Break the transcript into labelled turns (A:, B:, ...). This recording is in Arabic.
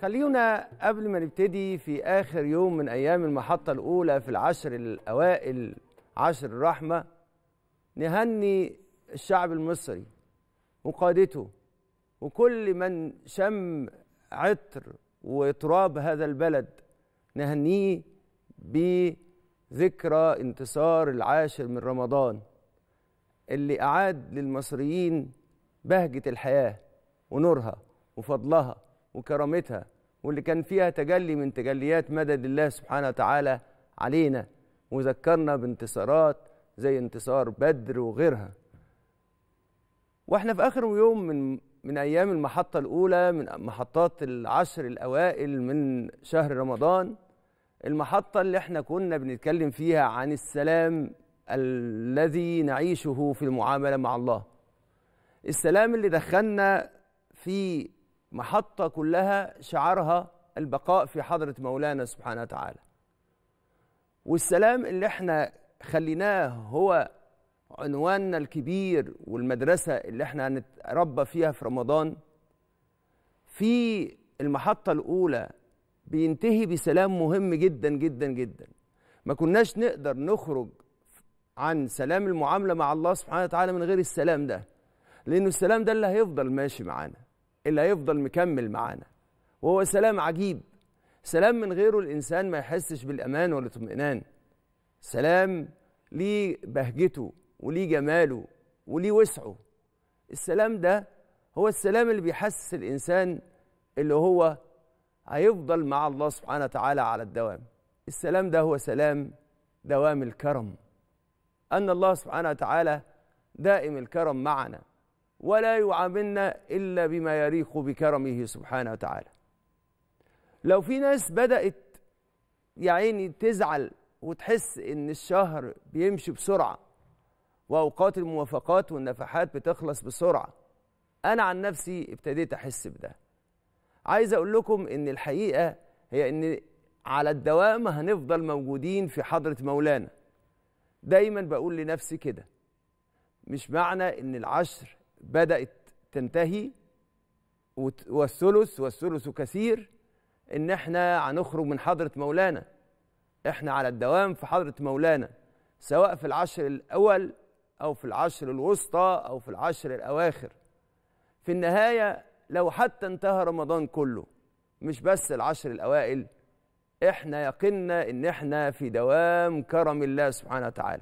A: خلينا قبل ما نبتدي في آخر يوم من أيام المحطة الأولى في العشر الأوائل عشر الرحمة نهني الشعب المصري وقادته وكل من شم عطر وتراب هذا البلد نهنيه بذكرى انتصار العاشر من رمضان اللي أعاد للمصريين بهجة الحياة ونورها وفضلها وكرامتها واللي كان فيها تجلي من تجليات مدد الله سبحانه وتعالى علينا وذكرنا بانتصارات زي انتصار بدر وغيرها واحنا في اخر يوم من من ايام المحطه الاولى من محطات العشر الاوائل من شهر رمضان المحطه اللي احنا كنا بنتكلم فيها عن السلام الذي نعيشه في المعامله مع الله السلام اللي دخلنا في محطة كلها شعارها البقاء في حضرة مولانا سبحانه وتعالى والسلام اللي احنا خليناه هو عنواننا الكبير والمدرسة اللي احنا هنتربى فيها في رمضان في المحطة الأولى بينتهي بسلام مهم جدا جدا جدا ما كناش نقدر نخرج عن سلام المعاملة مع الله سبحانه وتعالى من غير السلام ده لأنه السلام ده اللي هيفضل ماشي معانا اللي هيفضل مكمل معانا وهو سلام عجيب سلام من غيره الإنسان ما يحسش بالأمان والاطمئنان سلام ليه بهجته وليه جماله وليه وسعه السلام ده هو السلام اللي بيحسس الإنسان اللي هو هيفضل مع الله سبحانه وتعالى على الدوام السلام ده هو سلام دوام الكرم أن الله سبحانه وتعالى دائم الكرم معنا ولا يعاملنا إلا بما يليق بكرمه سبحانه وتعالى لو في ناس بدأت يعني تزعل وتحس إن الشهر بيمشي بسرعة وأوقات الموافقات والنفحات بتخلص بسرعة أنا عن نفسي ابتديت أحس بده عايز أقول لكم إن الحقيقة هي إن على الدوام هنفضل موجودين في حضرة مولانا دايما بقول لنفسي كده مش معنى إن العشر بدأت تنتهي والثلث والثلث كثير إن إحنا هنخرج من حضرة مولانا إحنا على الدوام في حضرة مولانا سواء في العشر الأول أو في العشر الوسطى أو في العشر الأواخر في النهاية لو حتى انتهى رمضان كله مش بس العشر الأوائل إحنا يقنا إن إحنا في دوام كرم الله سبحانه وتعالى